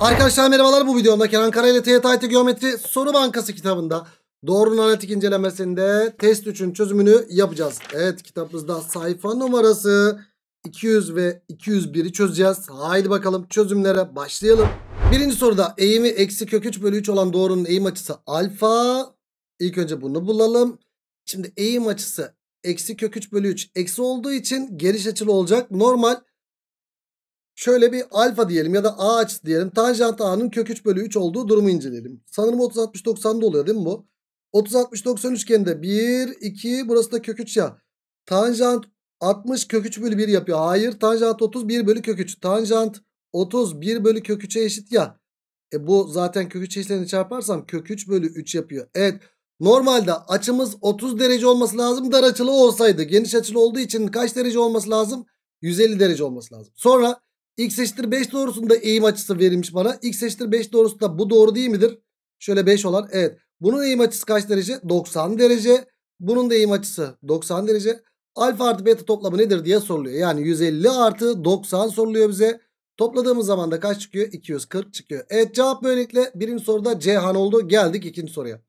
Arkadaşlar merhabalar bu videomda Kenan Kara ile TYT Geometri Soru Bankası kitabında doğru analitik incelemesinde test 3'ün çözümünü yapacağız. Evet kitabımızda sayfa numarası 200 ve 201'i çözeceğiz. Haydi bakalım çözümlere başlayalım. Birinci soruda eğimi eksi kök 3 bölü 3 olan doğrunun eğim açısı alfa. İlk önce bunu bulalım. Şimdi eğim açısı eksi kök 3 bölü 3 eksi olduğu için geniş açılı olacak. Normal Şöyle bir alfa diyelim ya da a açısı diyelim. Tanjant a'nın kök 3 bölü 3 olduğu durumu inceleyelim. Sanırım 30-60-90'da oluyor değil mi bu? 30-60-90 üçgeninde 1, 2 burası da kök 3 ya. Tanjant 60 kök 3 bölü 1 yapıyor. Hayır tanjant 30 1 bölü kök 3. Tanjant 30 1 bölü kök 3'e eşit ya. E bu zaten kök 3 eşitlerini çarparsam kök 3 bölü 3 yapıyor. Evet normalde açımız 30 derece olması lazım dar açılı olsaydı. Geniş açılı olduğu için kaç derece olması lazım? 150 derece olması lazım. Sonra X eşittir 5 doğrusunda eğim açısı verilmiş bana. X eşittir 5 doğrusunda bu doğru değil midir? Şöyle 5 olan evet. Bunun eğim açısı kaç derece? 90 derece. Bunun da eğim açısı 90 derece. Alfa artı beta toplamı nedir diye soruluyor. Yani 150 artı 90 soruluyor bize. Topladığımız zaman da kaç çıkıyor? 240 çıkıyor. Evet cevap böylelikle birinci soruda Cihan oldu. Geldik ikinci soruya.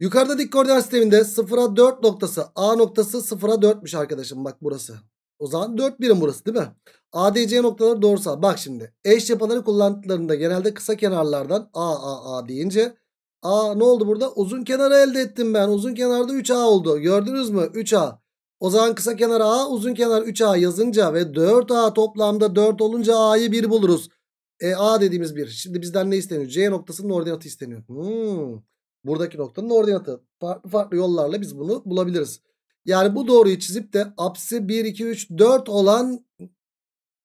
Yukarıda dik koordinat sisteminde 0'a 4 noktası A noktası 0'a 4'müş arkadaşım bak burası. O zaman 4 birim burası değil mi? ADC noktaları doğrusal. Bak şimdi eş cephaları kullandıklarında genelde kısa kenarlardan A, deyince A ne oldu burada? Uzun kenarı elde ettim ben. Uzun kenarda 3A oldu. Gördünüz mü? 3A. O zaman kısa kenar A uzun kenar 3A yazınca ve 4A toplamda 4 olunca A'yı 1 buluruz. E, A dediğimiz 1. Şimdi bizden ne isteniyor? C noktasının ordinatı isteniyor. Hmm. Buradaki noktanın ordinatı. Farklı farklı yollarla biz bunu bulabiliriz. Yani bu doğruyu çizip de apsisi 1, 2, 3, 4 olan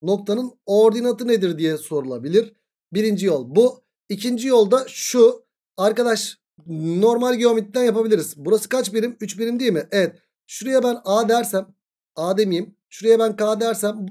noktanın ordinatı nedir diye sorulabilir. Birinci yol bu. İkinci yolda şu. Arkadaş normal geometriden yapabiliriz. Burası kaç birim? 3 birim değil mi? Evet. Şuraya ben A dersem. A demeyeyim. Şuraya ben K dersem.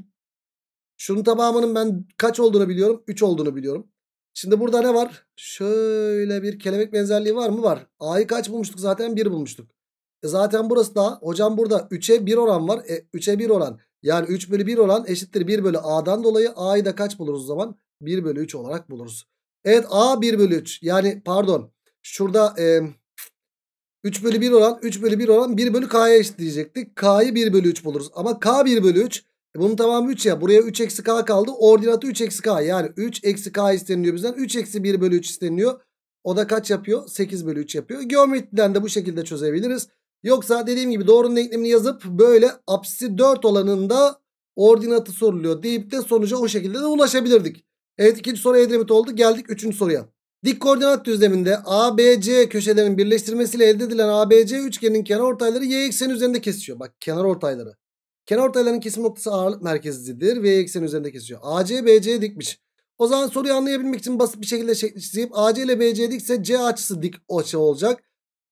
Şunun tamamının ben kaç olduğunu biliyorum? 3 olduğunu biliyorum. Şimdi burada ne var? Şöyle bir kelebek benzerliği var mı? Var. A'yı kaç bulmuştuk zaten? 1 bulmuştuk. E zaten burası da hocam burada 3'e 1 oran var. E, 3'e 1 oran yani 3 bölü 1 oran eşittir 1 bölü a'dan dolayı a'yı da kaç buluruz o zaman? 1 bölü 3 olarak buluruz. Evet a 1 bölü 3 yani pardon şurada e, 3 bölü 1 oran 3 bölü 1 oran 1 bölü k'ya diyecektik K'yı 1 bölü 3 buluruz ama k 1 bölü 3 e bunun tamamı 3 ya buraya 3 eksi k kaldı ordinatı 3 eksi k yani 3 eksi k isteniliyor bizden 3 eksi 1 bölü 3 isteniliyor. O da kaç yapıyor? 8 bölü 3 yapıyor. Geometriden de bu şekilde çözebiliriz. Yoksa dediğim gibi doğrunun denklemini yazıp böyle apsisi 4 olanında ordinatı soruluyor deyip de sonuca o şekilde de ulaşabilirdik. Evet ikinci soru Edremit oldu. Geldik üçüncü soruya. Dik koordinat düzleminde ABC köşelerinin birleştirmesiyle elde edilen ABC üçgenin kenar ortayları y ekseni üzerinde kesişiyor. Bak kenar ortayları. Kenar ortayların kesim noktası ağırlık merkezidir ve y ekseni üzerinde kesişiyor. AC BC'ye dikmiş. O zaman soruyu anlayabilmek için basit bir şekilde şekli çizip AC ile BC dikse C açısı dik açı şey olacak.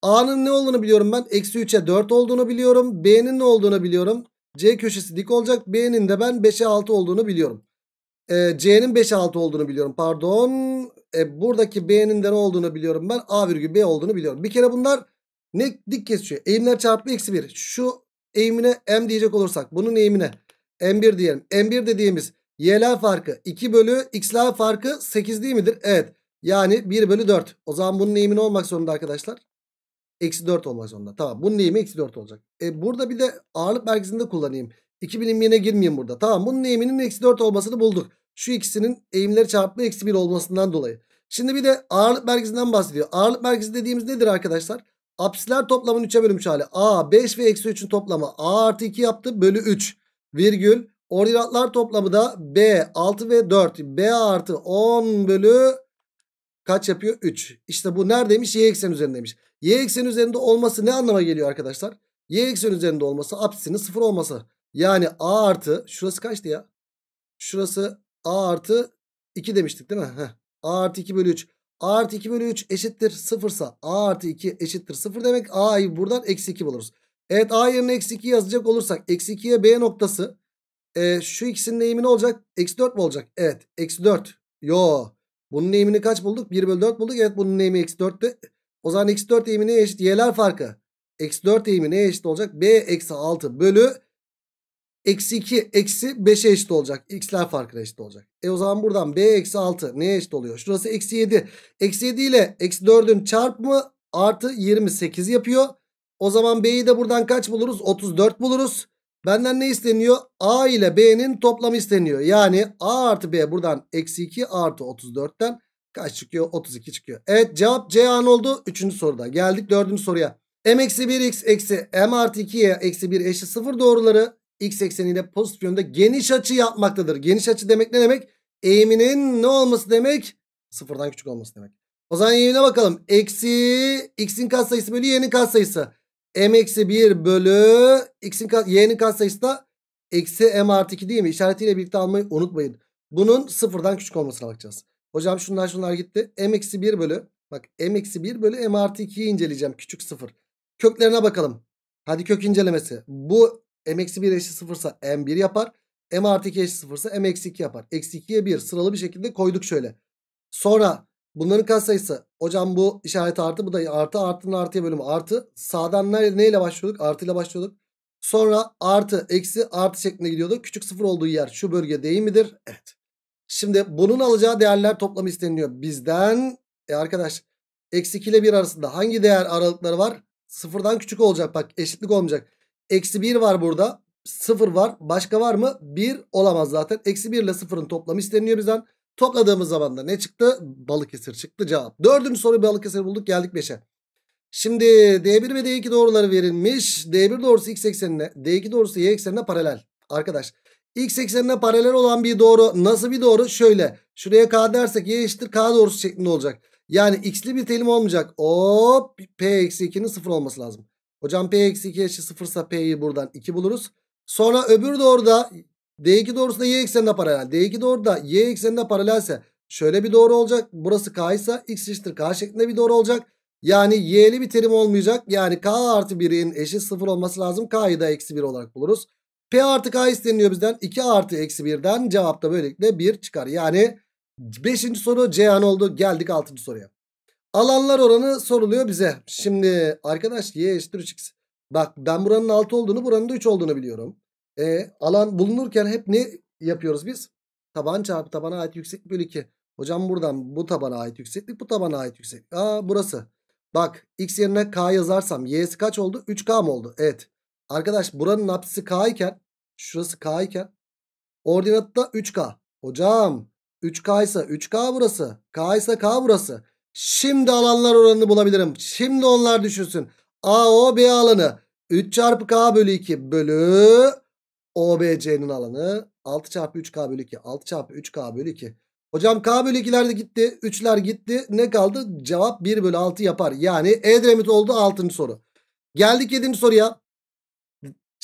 A'nın ne olduğunu biliyorum ben. Eksi 3'e 4 olduğunu biliyorum. B'nin ne olduğunu biliyorum. C köşesi dik olacak. B'nin de ben 5'e 6 olduğunu biliyorum. E, C'nin 5'e 6 olduğunu biliyorum. Pardon. E, buradaki B'nin de ne olduğunu biliyorum ben. A virgül B olduğunu biliyorum. Bir kere bunlar ne dik kesiyor? Eğimler çarpı eksi 1. Şu eğimine M diyecek olursak. Bunun eğimine M1 diyelim. M1 dediğimiz Y'ler farkı 2 bölü X'ler farkı 8 değil midir? Evet. Yani 1 bölü 4. O zaman bunun eğimini olmak zorunda arkadaşlar. Eksi 4 olmak zorunda. Tamam bunun eğimi eksi 4 olacak. E, burada bir de ağırlık merkezinde kullanayım. 2 bilinmeyene girmeyeyim burada. Tamam bunun eğiminin eksi 4 olmasını bulduk. Şu ikisinin eğimleri çarpma eksi 1 olmasından dolayı. Şimdi bir de ağırlık merkezinden bahsediyor. Ağırlık merkezi dediğimiz nedir arkadaşlar? Apsiler toplamın 3'e bölünmüş hali. A 5 ve eksi 3'ün toplamı A artı 2 yaptı bölü 3 virgül. Ordinatlar toplamı da B 6 ve 4 B artı 10 bölü kaç yapıyor? 3. İşte bu neredeymiş? Y ekseni üzerindeymiş. Y eksen üzerinde olması ne anlama geliyor arkadaşlar? Y eksen üzerinde olması apsisinin sıfır olması. Yani A artı şurası kaçtı ya? Şurası A artı 2 demiştik değil mi? Heh. A artı 2 bölü 3. A artı 2 bölü 3 eşittir sıfırsa, A artı 2 eşittir sıfır demek. A'yı buradan eksi 2 buluruz. Evet A yerine eksi 2 yazacak olursak eksi 2'ye B noktası. E, şu ikisinin eğimi ne olacak? Eksi 4 mi olacak? Evet eksi 4. Yo. Bunun eğimini kaç bulduk? 1 bölü 4 bulduk. Evet bunun eğimi eksi 4'tü. O zaman x4 eğimi neye eşit? Y'ler farkı. x4 eğimi neye eşit olacak? B eksi 6 bölü eksi 2 eksi 5'e eşit olacak. X'ler farkına eşit olacak. E o zaman buradan B eksi 6 neye eşit oluyor? Şurası eksi 7. Eksi 7 ile eksi 4'ün çarpımı artı 28 yapıyor. O zaman B'yi de buradan kaç buluruz? 34 buluruz. Benden ne isteniyor? A ile B'nin toplamı isteniyor. Yani A artı B buradan eksi 2 artı 34'ten Kaç çıkıyor? 32 çıkıyor. Evet cevap C an oldu. Üçüncü soruda. Geldik dördüncü soruya. m eksi 1 x eksi m artı 2y eksi 1 eşit 0 doğruları x ekseniyle pozitif yönde geniş açı yapmaktadır. Geniş açı demek ne demek? Eğiminin ne olması demek? Sıfırdan küçük olması demek. O zaman eğimine bakalım. Eksi x'in katsayısı bölü y'nin katsayısı. m eksi 1 bölü x'in kat, y'nin katsayısı da eksi m artı 2 değil mi? İşaretiyle birlikte almayı unutmayın. Bunun sıfırdan küçük olmasına bakacağız. Hocam şunlar şunlar gitti. M-1 bölü. Bak M-1 bölü M artı 2'yi inceleyeceğim. Küçük 0. Köklerine bakalım. Hadi kök incelemesi. Bu M-1 eşit 0 ise M1 yapar. M artı 2 eşit 0 ise M eksi 2 yapar. Eksi 2'ye 1 sıralı bir şekilde koyduk şöyle. Sonra bunların katsayısı. Hocam bu işaret artı bu da artı artının artıya bölümü artı. Sağdan neyle başlıyorduk? Artı ile başlıyorduk. Sonra artı eksi artı şeklinde gidiyorduk. Küçük sıfır olduğu yer şu bölge değil midir? Evet. Şimdi bunun alacağı değerler toplamı isteniyor. Bizden e arkadaş eksi 2 ile 1 arasında hangi değer aralıkları var? Sıfırdan küçük olacak bak eşitlik olmayacak. Eksi 1 var burada. sıfır var. Başka var mı? 1 olamaz zaten. Eksi 1 ile 0'ın toplamı isteniyor bizden. Topladığımız zaman da ne çıktı? Balıkesir çıktı cevap. Dördüncü soru Balıkesir bulduk geldik 5'e. Şimdi D1 ve D2 doğruları verilmiş. D1 doğrusu x eksenine, D2 doğrusu y eksenine paralel. Arkadaş X eksenine paralel olan bir doğru nasıl bir doğru? Şöyle şuraya K dersek Y eşittir K doğrusu şeklinde olacak. Yani X'li bir terim olmayacak. Hop P eksi 2'nin 0 olması lazım. Hocam P eksi 2 eşit 0 ise P'yi buradan 2 buluruz. Sonra öbür doğruda D2 doğrusu da Y eksenine paralel. D2 doğru da Y eksenine paralelse şöyle bir doğru olacak. Burası K ise X eşittir K şeklinde bir doğru olacak. Yani Y'li bir terim olmayacak. Yani K artı 1'in eşit 0 olması lazım. K'yı da eksi 1 olarak buluruz. P artık A isteniyor bizden. 2 artı eksi 1'den cevap da böylelikle 1 çıkar. Yani 5. soru Ceyhan oldu. Geldik 6. soruya. Alanlar oranı soruluyor bize. Şimdi arkadaş y eşittir 3x. Bak ben buranın 6 olduğunu buranın da 3 olduğunu biliyorum. E, alan bulunurken hep ne yapıyoruz biz? Taban çarpı tabana ait yükseklik bölü 2. Hocam buradan bu tabana ait yükseklik bu tabana ait yükseklik. Aa burası. Bak x yerine k yazarsam y'si kaç oldu? 3k mı oldu? Evet. Arkadaş buranın apsisi K iken şurası K iken ordinatı da 3K. Hocam 3K ise 3K burası. K ise K burası. Şimdi alanlar oranını bulabilirim. Şimdi onlar düşünsün. AOB alanı 3 çarpı K bölü 2 bölü OBC'nin alanı 6 çarpı 3K bölü 2. 6 çarpı 3K bölü 2. Hocam K bölü 2'ler de gitti. 3'ler gitti. Ne kaldı? Cevap 1 bölü 6 yapar. Yani Edremit oldu 6. soru. Geldik 7. soruya.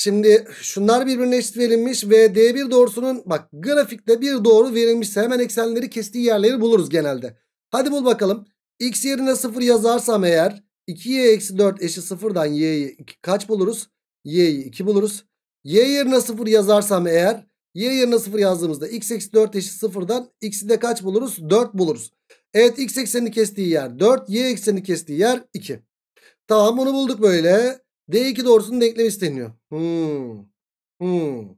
Şimdi şunlar birbirine eşit verilmiş ve D1 doğrusunun bak grafikte bir doğru verilmişse hemen eksenleri kestiği yerleri buluruz genelde. Hadi bul bakalım. X yerine 0 yazarsam eğer 2y eksi 4 eşit 0'dan y'yi kaç buluruz? y'yi 2 buluruz. y yerine 0 yazarsam eğer y yerine 0 yazdığımızda x eksi 4 eşit 0'dan x'i de kaç buluruz? 4 buluruz. Evet x eksenini kestiği yer 4 y eksenini kestiği yer 2. Tamam bunu bulduk böyle. D2 doğrusunun denklemi isteniyor. Hmm. Hmm.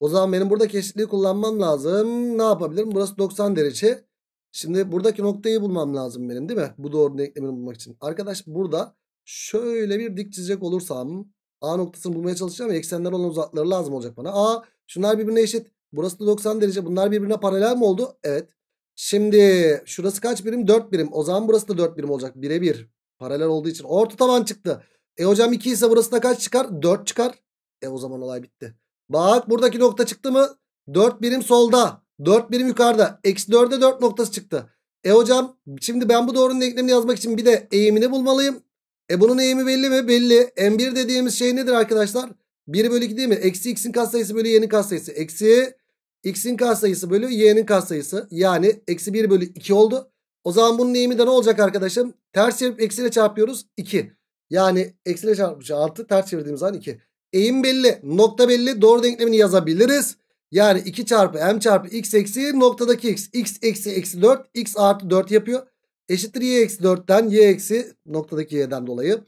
O zaman benim burada eşitliği kullanmam lazım. Ne yapabilirim? Burası 90 derece. Şimdi buradaki noktayı bulmam lazım benim değil mi? Bu doğru denklemini bulmak için. Arkadaş burada şöyle bir dik çizecek olursam A noktasını bulmaya çalışacağım. Eksenler olan uzakları lazım olacak bana. A şunlar birbirine eşit. Burası da 90 derece. Bunlar birbirine paralel mi oldu? Evet. Şimdi şurası kaç birim? 4 birim. O zaman burası da 4 birim olacak. Bire 1. Paralel olduğu için. Orta taban çıktı. E hocam 2 ise burasına kaç çıkar? 4 çıkar. E o zaman olay bitti. Bak buradaki nokta çıktı mı? 4 birim solda. 4 birim yukarıda. Eksi 4'e 4 noktası çıktı. E hocam şimdi ben bu doğrunun denklemini yazmak için bir de eğimini bulmalıyım. E bunun eğimi belli mi? Belli. M1 dediğimiz şey nedir arkadaşlar? 1 bölü 2 değil mi? Eksi x'in katsayısı bölü y'nin katsayısı. Eksi x'in katsayısı bölü y'nin katsayısı. Yani eksi 1 bölü 2 oldu. O zaman bunun eğimi de ne olacak arkadaşım? Ters yapıp eksiyle çarpıyoruz. 2. Yani eksi eksiyle çarpmışı 6 ters çevirdiğimiz zaman 2. Eğim belli nokta belli doğru denklemini yazabiliriz. Yani 2 çarpı m çarpı x eksi noktadaki x. x eksi eksi 4 x artı 4 yapıyor. Eşittir y eksi 4'ten y eksi noktadaki y'den dolayı.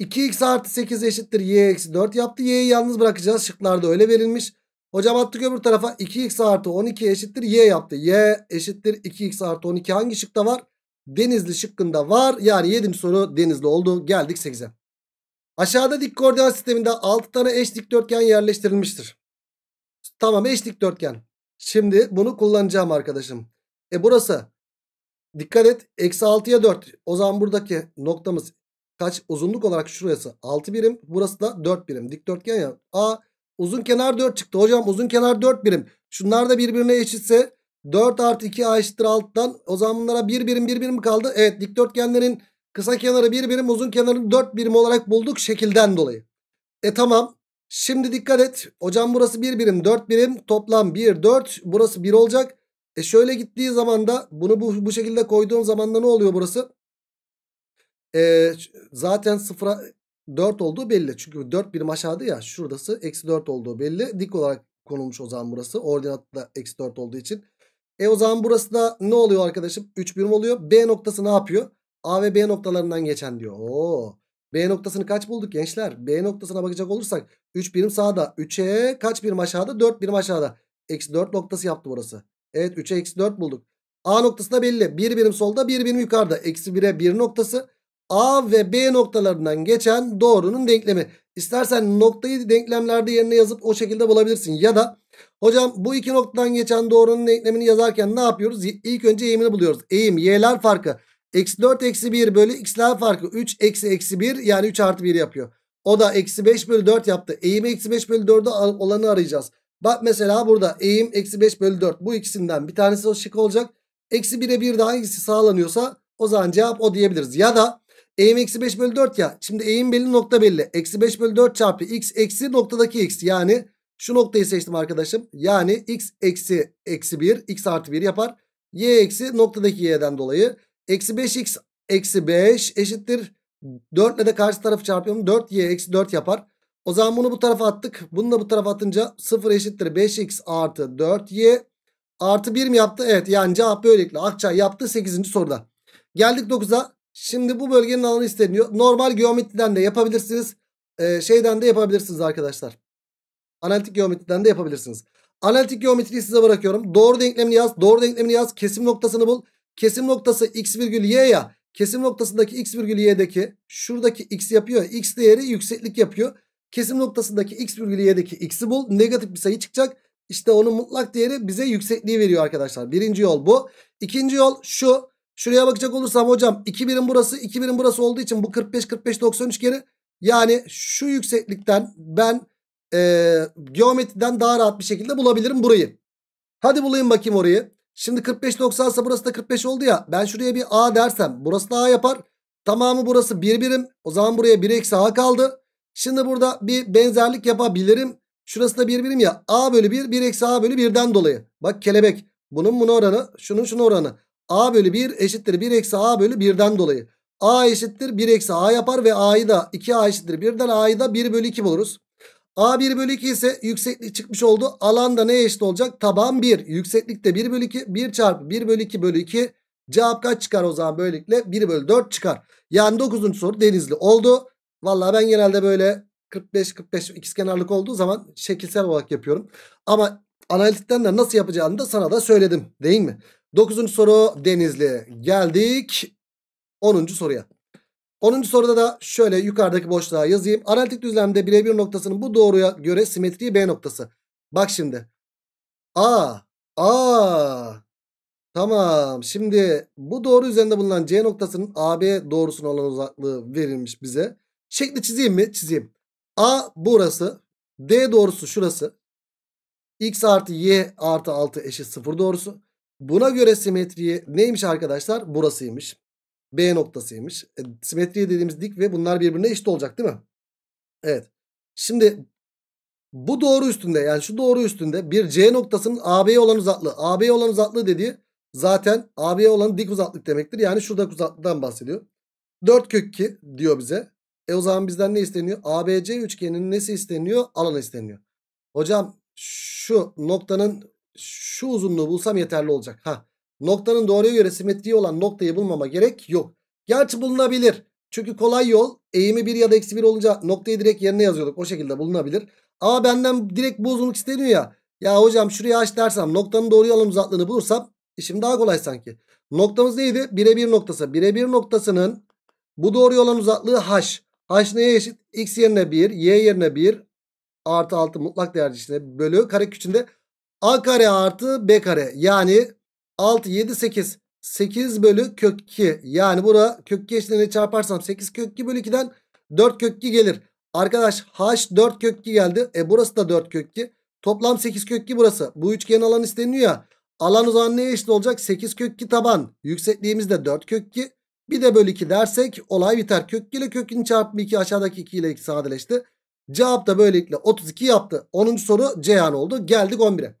2x artı 8 eşittir y eksi 4 yaptı. y'yi yalnız bırakacağız şıklarda öyle verilmiş. Hocam attık öbür tarafa 2x artı 12 eşittir y yaptı. y eşittir 2x artı 12 hangi şıkta var? Denizli şıkkında var. Yani 7. soru Denizli oldu. Geldik 8'e. Aşağıda dik koordinat sisteminde 6 tane eş dikdörtgen yerleştirilmiştir. Tamam eş dikdörtgen. Şimdi bunu kullanacağım arkadaşım. E burası dikkat et eksi 6'ya 4. O zaman buradaki noktamız kaç uzunluk olarak şurası 6 birim. Burası da 4 birim. Dikdörtgen ya. A uzun kenar 4 çıktı. Hocam uzun kenar 4 birim. Şunlar da birbirine eşitse 4 artı 2 a eşittir alttan. O zaman bunlara 1 birim 1 birim kaldı. Evet dikdörtgenlerin kısa kenarı 1 birim uzun kenarını 4 birim olarak bulduk şekilden dolayı. E tamam. Şimdi dikkat et. Hocam burası 1 birim 4 birim toplam 1 4 burası 1 olacak. E şöyle gittiği zaman da bunu bu, bu şekilde koyduğum zaman da ne oluyor burası? E, zaten sıfıra 4 olduğu belli. Çünkü 4 birim aşağıda ya şuradası eksi 4 olduğu belli. Dik olarak konulmuş o zaman burası. Ordinatı da eksi 4 olduğu için. E o zaman burası da ne oluyor arkadaşım? 3 birim oluyor. B noktası ne yapıyor? A ve B noktalarından geçen diyor. Oo. B noktasını kaç bulduk gençler? B noktasına bakacak olursak 3 birim sağda. 3'e kaç birim aşağıda? 4 birim aşağıda. Eksi 4 noktası yaptı burası. Evet 3'e eksi 4 bulduk. A noktası da belli. 1 birim solda 1 birim yukarıda. Eksi 1'e 1 noktası. A ve B noktalarından geçen doğrunun denklemi. İstersen noktayı denklemlerde yerine yazıp o şekilde bulabilirsin. Ya da Hocam bu iki noktadan geçen doğrunun denklemini yazarken ne yapıyoruz? İlk önce eğimini buluyoruz. Eğim y'ler farkı. Eksi 4 eksi 1 bölü x'ler farkı. 3 eksi eksi 1 yani 3 artı 1 yapıyor. O da eksi 5 bölü 4 yaptı. Eğim eksi 5 bölü 4'e olanı arayacağız. Bak mesela burada eğim eksi 5 bölü 4. Bu ikisinden bir tanesi o şık olacak. Eksi 1'e 1 de hangisi sağlanıyorsa o zaman cevap o diyebiliriz. Ya da eğim eksi 5 bölü 4 ya. Şimdi eğim belli nokta belli. Eksi 5 bölü 4 çarpı x eksi noktadaki x yani şu noktayı seçtim arkadaşım. Yani x eksi eksi 1 x artı 1 yapar. Y eksi noktadaki y'den dolayı. Eksi 5x eksi 5 eşittir. 4 ile de karşı tarafı çarpıyorum. 4y eksi 4 yapar. O zaman bunu bu tarafa attık. Bunu da bu tarafa atınca 0 eşittir 5x artı 4y artı 1 mi yaptı? Evet yani cevap böylelikle Akça yaptı 8. soruda. Geldik 9'a. Şimdi bu bölgenin alanı isteniyor. Normal geometriden de yapabilirsiniz. Ee, şeyden de yapabilirsiniz arkadaşlar. Analitik geometriden de yapabilirsiniz. Analitik geometriyi size bırakıyorum. Doğru denklemini yaz. Doğru denklemini yaz. Kesim noktasını bul. Kesim noktası x virgül y ya. Kesim noktasındaki x virgül y'deki şuradaki x yapıyor. X değeri yükseklik yapıyor. Kesim noktasındaki x virgül y'deki x'i bul. Negatif bir sayı çıkacak. İşte onun mutlak değeri bize yüksekliği veriyor arkadaşlar. Birinci yol bu. İkinci yol şu. Şuraya bakacak olursam hocam 2 birim burası 2 birim burası olduğu için bu 45 45 90 üçgeni. Yani şu yükseklikten ben e, geometriden daha rahat bir şekilde bulabilirim burayı. Hadi bulayım bakayım orayı. Şimdi 45 90 ise burası da 45 oldu ya. Ben şuraya bir A dersem burası da A yapar. Tamamı burası bir birim. O zaman buraya 1 eksi A kaldı. Şimdi burada bir benzerlik yapabilirim. Şurası da bir birim ya. A bölü 1 1 eksi A bölü 1'den dolayı. Bak kelebek. Bunun buna oranı şunun şuna oranı. A bölü 1 eşittir 1 eksi A bölü 1'den dolayı. A eşittir 1 eksi A yapar ve A'yı da 2A eşittir 1'den A'yı da 1 bölü 2 buluruz. A1 bölü 2 ise yükseklik çıkmış oldu. Alan da neye eşit olacak? Taban 1. Yükseklik de 1 bölü 2. 1 çarpı 1 bölü 2 bölü 2. Cevap kaç çıkar o zaman böylelikle? 1 bölü 4 çıkar. Yani 9. soru denizli oldu. Valla ben genelde böyle 45-45 ikizkenarlık olduğu zaman şekilsel olarak yapıyorum. Ama analitikten de nasıl yapacağını da sana da söyledim değil mi? 9. soru denizli. Geldik 10. soruya. 10. soruda da şöyle yukarıdaki boşluğa yazayım. Analitik düzlemde birebir noktasının bu doğruya göre simetriği B noktası. Bak şimdi. A. A. Tamam. Şimdi bu doğru üzerinde bulunan C noktasının AB doğrusuna olan uzaklığı verilmiş bize. Şekli çizeyim mi? Çizeyim. A burası. D doğrusu şurası. X artı Y artı 6 eşit 0 doğrusu. Buna göre simetriği neymiş arkadaşlar? Burasıymış. B noktasıymış. E, simetriye dediğimiz dik ve bunlar birbirine eşit olacak değil mi? Evet. Şimdi bu doğru üstünde yani şu doğru üstünde bir C noktasının AB'ye olan uzaklığı. AB'ye olan uzaklığı dediği zaten AB'ye olan dik uzaklık demektir. Yani şuradaki uzaklıktan bahsediyor. 4 kök 2 diyor bize. E o zaman bizden ne isteniyor? ABC üçgeninin nesi isteniyor? Alan isteniyor. Hocam şu noktanın şu uzunluğu bulsam yeterli olacak. Ha Noktanın doğruya göre simetriği olan noktayı bulmama gerek yok. Gerçi bulunabilir. Çünkü kolay yol eğimi 1 ya da eksi 1 olunca noktayı direkt yerine yazıyorduk. O şekilde bulunabilir. Ama benden direkt bu uzunluk isteniyor ya. Ya hocam şuraya aç dersem noktanın doğru alan uzaklığını bulursam işim daha kolay sanki. Noktamız neydi? Bire 1 noktası. Bire 1 noktasının bu doğru olan uzaklığı h. h neye eşit? x yerine 1, y yerine 1 artı 6 mutlak değer içinde bölü kare küçüğünde a kare artı b kare. Yani 6, 7, 8. 8 bölü kök 2. Yani bura kök 2 eşliğine çarparsam 8 kök 2 bölü 2'den 4 kök 2 gelir. Arkadaş h 4 kök 2 geldi. E burası da 4 kök 2. Toplam 8 kök 2 burası. Bu üçgen alan isteniyor ya. Alan o zaman neye eşit olacak? 8 kök 2 taban. Yüksekliğimiz de 4 kök 2. Bir de bölü 2 dersek olay biter. Kök 2 ile kökün çarpımı 2 aşağıdaki 2 ile 2 sadeleşti. Cevap da böylelikle 32 yaptı. 10. soru Ceyhan oldu. Geldik 11'e.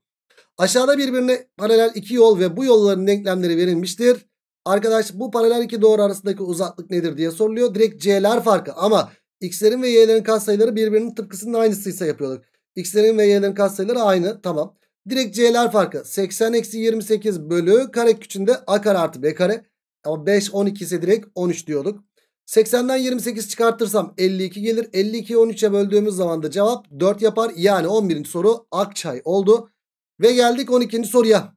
Aşağıda birbirine paralel iki yol ve bu yolların denklemleri verilmiştir. Arkadaş bu paralel iki doğru arasındaki uzaklık nedir diye soruluyor. Direkt c'ler farkı ama x'lerin ve y'lerin katsayıları birbirinin tıpkısının aynısıysa yapıyorduk. x'lerin ve y'lerin katsayıları aynı tamam. Direkt c'ler farkı 80 eksi 28 bölü kare küçüğünde a kare artı b kare. Ama 5 12 ise direkt 13 diyorduk. 80'den 28 çıkartırsam 52 gelir. 52'yi 13'e böldüğümüz zaman da cevap 4 yapar. Yani 11. soru Akçay oldu. Ve geldik 12. soruya.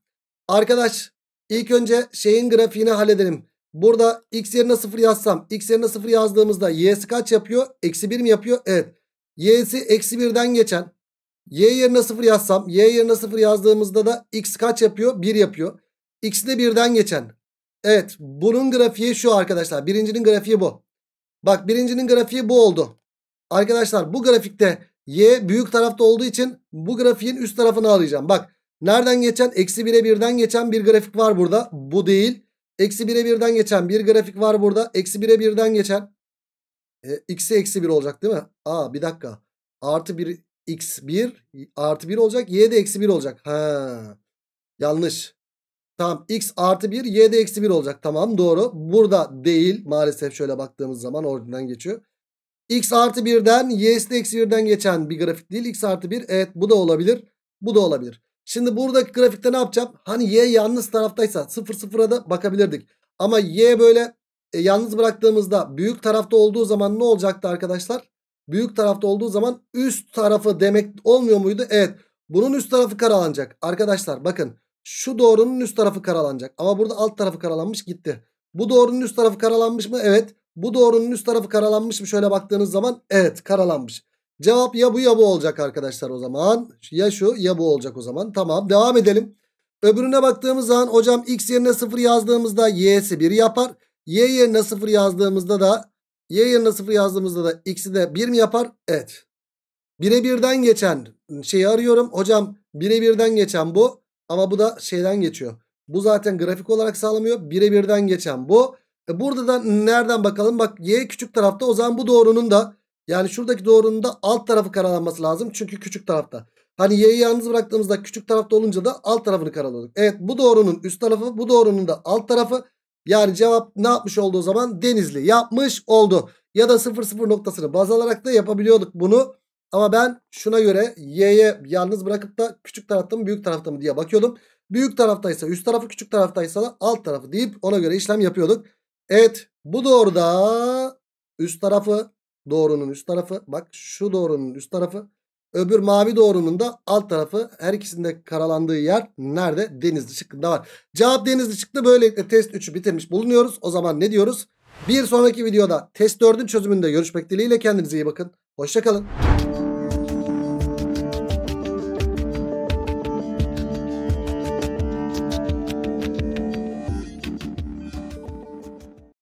Arkadaş ilk önce şeyin grafiğini halledelim. Burada x yerine 0 yazsam x yerine 0 yazdığımızda y'si kaç yapıyor? Eksi 1 mi yapıyor? Evet. Y'si eksi 1'den geçen. Y yerine 0 yazsam y yerine 0 yazdığımızda da x kaç yapıyor? 1 yapıyor. X de 1'den geçen. Evet bunun grafiği şu arkadaşlar. Birincinin grafiği bu. Bak birincinin grafiği bu oldu. Arkadaşlar bu grafikte Y büyük tarafta olduğu için bu grafiğin üst tarafını alacağım. Bak nereden geçen? Eksi 1'e 1'den geçen bir grafik var burada. Bu değil. Eksi 1'e 1'den geçen bir grafik var burada. Eksi 1'e 1'den geçen. E, x'e eksi 1 olacak değil mi? Aa bir dakika. Artı 1 x 1 artı 1 olacak. Y de eksi 1 olacak. Ha. Yanlış. Tamam x artı 1 y de eksi 1 olacak. Tamam doğru. Burada değil maalesef şöyle baktığımız zaman oradan geçiyor. X artı 1'den y eksi eksi 1'den geçen bir grafik değil. X artı 1 evet bu da olabilir. Bu da olabilir. Şimdi buradaki grafikte ne yapacağım? Hani y yalnız taraftaysa 0 sıfıra da bakabilirdik. Ama y böyle e, yalnız bıraktığımızda büyük tarafta olduğu zaman ne olacaktı arkadaşlar? Büyük tarafta olduğu zaman üst tarafı demek olmuyor muydu? Evet. Bunun üst tarafı karalanacak. Arkadaşlar bakın şu doğrunun üst tarafı karalanacak. Ama burada alt tarafı karalanmış gitti. Bu doğrunun üst tarafı karalanmış mı? Evet. Bu doğrunun üst tarafı karalanmış mı? Şöyle baktığınız zaman evet karalanmış. Cevap ya bu ya bu olacak arkadaşlar o zaman. Ya şu ya bu olacak o zaman. Tamam devam edelim. Öbürüne baktığımız zaman hocam x yerine 0 yazdığımızda y'si 1 yapar. Y yerine 0 yazdığımızda da y yerine 0 yazdığımızda da x'i de 1 mi yapar? Evet. Bire birden geçen şeyi arıyorum. Hocam bire birden geçen bu ama bu da şeyden geçiyor. Bu zaten grafik olarak sağlamıyor. Bire birden geçen bu. E burada da nereden bakalım? Bak y küçük tarafta. O zaman bu doğrunun da yani şuradaki doğrunun da alt tarafı karalanması lazım. Çünkü küçük tarafta. Hani y'yi yalnız bıraktığımızda küçük tarafta olunca da alt tarafını karaladık. Evet bu doğrunun üst tarafı bu doğrunun da alt tarafı. Yani cevap ne yapmış oldu o zaman? Denizli yapmış oldu. Ya da 00 noktasını baz alarak da yapabiliyorduk bunu. Ama ben şuna göre y'ye yalnız bırakıp da küçük tarafta mı büyük tarafta mı diye bakıyordum. Büyük taraftaysa üst tarafı küçük taraftaysa da alt tarafı deyip ona göre işlem yapıyorduk. Evet bu doğruda üst tarafı doğrunun üst tarafı. Bak şu doğrunun üst tarafı. Öbür mavi doğrunun da alt tarafı her ikisinde karalandığı yer nerede? Denizli şıkkında var. Cevap Denizli çıktı. Böylelikle test 3'ü bitirmiş bulunuyoruz. O zaman ne diyoruz? Bir sonraki videoda test 4'ün çözümünde görüşmek dileğiyle kendinize iyi bakın. Hoşçakalın.